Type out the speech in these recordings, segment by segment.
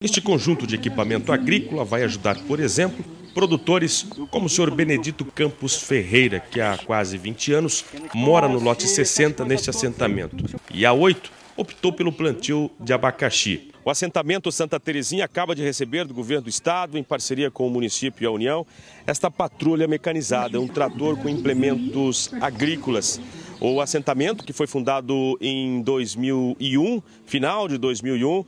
Este conjunto de equipamento agrícola vai ajudar, por exemplo, produtores como o senhor Benedito Campos Ferreira, que há quase 20 anos mora no lote 60 neste assentamento. E há oito optou pelo plantio de abacaxi. O assentamento Santa Terezinha acaba de receber do governo do estado, em parceria com o município e a União, esta patrulha mecanizada, um trator com implementos agrícolas. O assentamento, que foi fundado em 2001, final de 2001,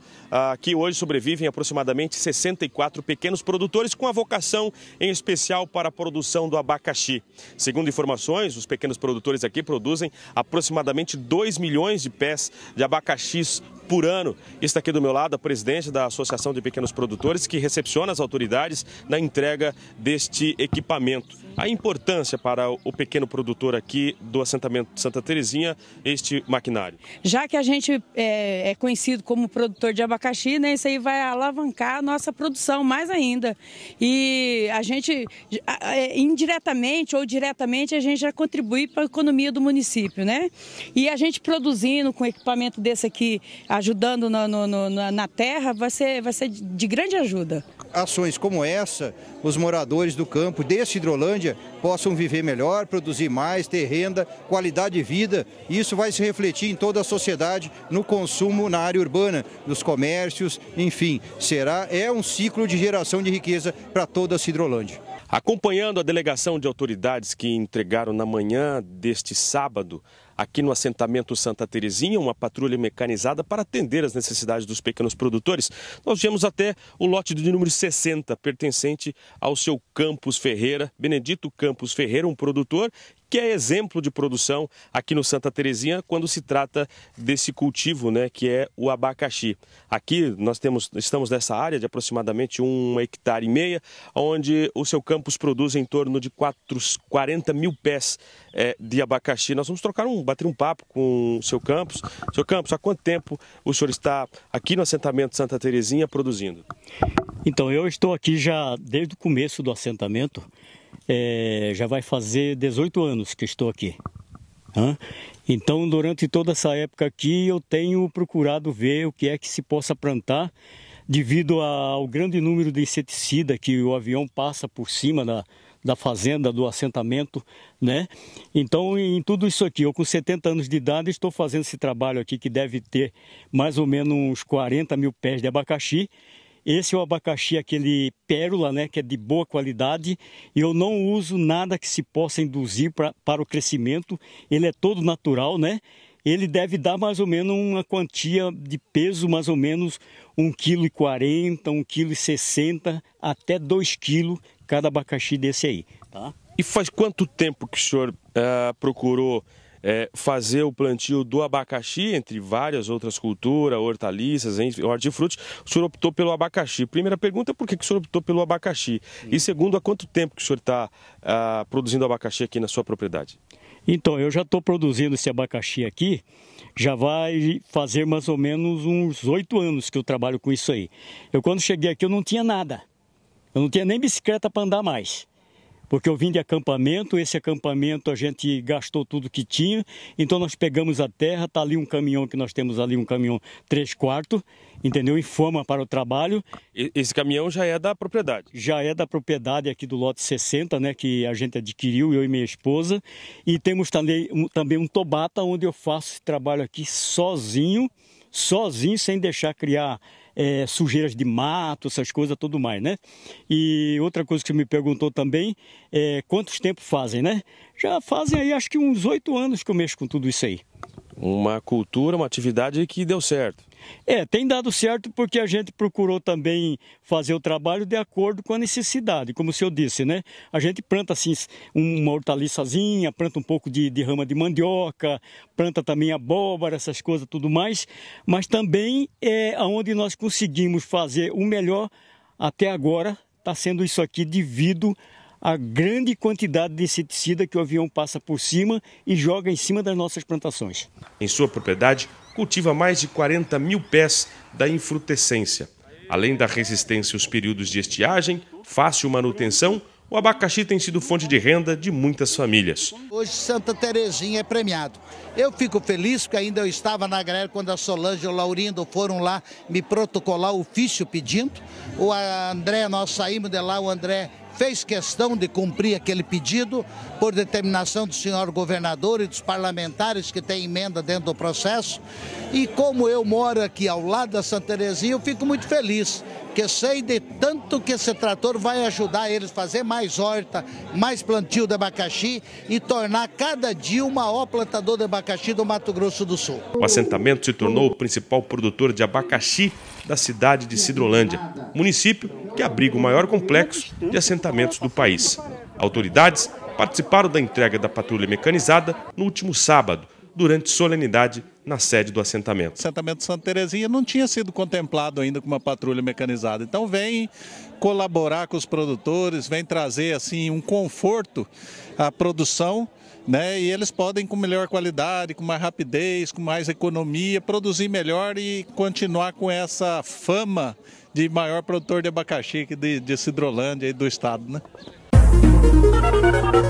aqui ah, hoje sobrevivem aproximadamente 64 pequenos produtores com a vocação em especial para a produção do abacaxi. Segundo informações, os pequenos produtores aqui produzem aproximadamente 2 milhões de pés de abacaxis por ano. Está aqui do meu lado a presidente da Associação de Pequenos Produtores, que recepciona as autoridades na entrega deste equipamento. A importância para o pequeno produtor aqui do assentamento de Santa Terezinha, este maquinário. Já que a gente eh, é, conhecido como produtor de abacaxi, né, isso aí vai alavancar a nossa produção mais ainda. E a gente, eh, indiretamente ou diretamente, a gente já contribui para a economia do município. Né? E a gente produzindo com equipamento desse aqui, a ajudando na, no, na, na terra, vai ser, vai ser de grande ajuda. Ações como essa, os moradores do campo desse Hidrolândia possam viver melhor, produzir mais, ter renda, qualidade de vida. isso vai se refletir em toda a sociedade, no consumo na área urbana, nos comércios, enfim. Será, é um ciclo de geração de riqueza para toda a hidrolândia Acompanhando a delegação de autoridades que entregaram na manhã deste sábado aqui no assentamento Santa Terezinha, uma patrulha mecanizada para atender as necessidades dos pequenos produtores. Nós viemos até o lote de número 60, pertencente ao seu Campos Ferreira, Benedito Campos Ferreira, um produtor que é exemplo de produção aqui no Santa Terezinha quando se trata desse cultivo, né, que é o abacaxi. Aqui nós temos, estamos nessa área de aproximadamente um hectare e meia, onde o seu campus produz em torno de 4, 40 mil pés é, de abacaxi. Nós vamos trocar um bater um papo com o seu Campos. Seu Campos, há quanto tempo o senhor está aqui no assentamento Santa Terezinha produzindo? Então, eu estou aqui já desde o começo do assentamento, é, já vai fazer 18 anos que estou aqui. Hã? Então, durante toda essa época aqui, eu tenho procurado ver o que é que se possa plantar, devido ao grande número de inseticida que o avião passa por cima da, da fazenda, do assentamento, né? Então, em tudo isso aqui, eu com 70 anos de idade estou fazendo esse trabalho aqui que deve ter mais ou menos uns 40 mil pés de abacaxi. Esse é o abacaxi, aquele pérola, né, que é de boa qualidade. E eu não uso nada que se possa induzir pra, para o crescimento. Ele é todo natural, né? Ele deve dar mais ou menos uma quantia de peso, mais ou menos 1,40 kg, 1,60 kg até 2 kg cada abacaxi desse aí, tá? E faz quanto tempo que o senhor uh, procurou eh, fazer o plantio do abacaxi, entre várias outras culturas, hortaliças, hortifruti, o senhor optou pelo abacaxi. Primeira pergunta, por que, que o senhor optou pelo abacaxi? Sim. E segundo, há quanto tempo que o senhor está ah, produzindo abacaxi aqui na sua propriedade? Então, eu já estou produzindo esse abacaxi aqui, já vai fazer mais ou menos uns oito anos que eu trabalho com isso aí. Eu quando cheguei aqui eu não tinha nada. Eu não tinha nem bicicleta para andar mais. Porque eu vim de acampamento, esse acampamento a gente gastou tudo que tinha, então nós pegamos a terra, tá ali um caminhão que nós temos ali, um caminhão 3 quartos, entendeu? em fomos para o trabalho. Esse caminhão já é da propriedade? Já é da propriedade aqui do lote 60, né, que a gente adquiriu, eu e minha esposa. E temos também, também um tobata, onde eu faço esse trabalho aqui sozinho, sozinho, sem deixar criar é, sujeiras de mato, essas coisas, tudo mais, né? E outra coisa que você me perguntou também é quantos tempo fazem, né? Já fazem aí acho que uns oito anos que eu mexo com tudo isso aí uma cultura, uma atividade que deu certo. É, tem dado certo porque a gente procurou também fazer o trabalho de acordo com a necessidade, como o senhor disse, né? A gente planta assim uma hortaliçazinha, planta um pouco de, de rama de mandioca, planta também abóbora, essas coisas tudo mais, mas também é aonde nós conseguimos fazer o melhor até agora está sendo isso aqui devido a grande quantidade de inseticida que o avião passa por cima e joga em cima das nossas plantações. Em sua propriedade, cultiva mais de 40 mil pés da infrutescência. Além da resistência aos períodos de estiagem, fácil manutenção, o abacaxi tem sido fonte de renda de muitas famílias. Hoje Santa Terezinha é premiado. Eu fico feliz porque ainda eu estava na greve quando a Solange e o Laurindo foram lá me protocolar o ofício pedindo. O André, nós saímos de lá, o André fez questão de cumprir aquele pedido por determinação do senhor governador e dos parlamentares que têm emenda dentro do processo. E como eu moro aqui ao lado da Santa Terezinha, eu fico muito feliz, porque sei de tanto que esse trator vai ajudar eles a fazer mais horta, mais plantio de abacaxi e tornar cada dia o maior plantador de abacaxi do Mato Grosso do Sul. O assentamento se tornou o principal produtor de abacaxi da cidade de Sidrolândia, município que abriga o maior complexo de assentamentos do país. Autoridades participaram da entrega da patrulha mecanizada no último sábado durante solenidade na sede do assentamento. O assentamento Santa Terezinha não tinha sido contemplado ainda com uma patrulha mecanizada. Então vem colaborar com os produtores, vem trazer assim um conforto à produção, né? E eles podem com melhor qualidade, com mais rapidez, com mais economia, produzir melhor e continuar com essa fama de maior produtor de abacaxi aqui de, de Cidrolândia e do estado, né? Música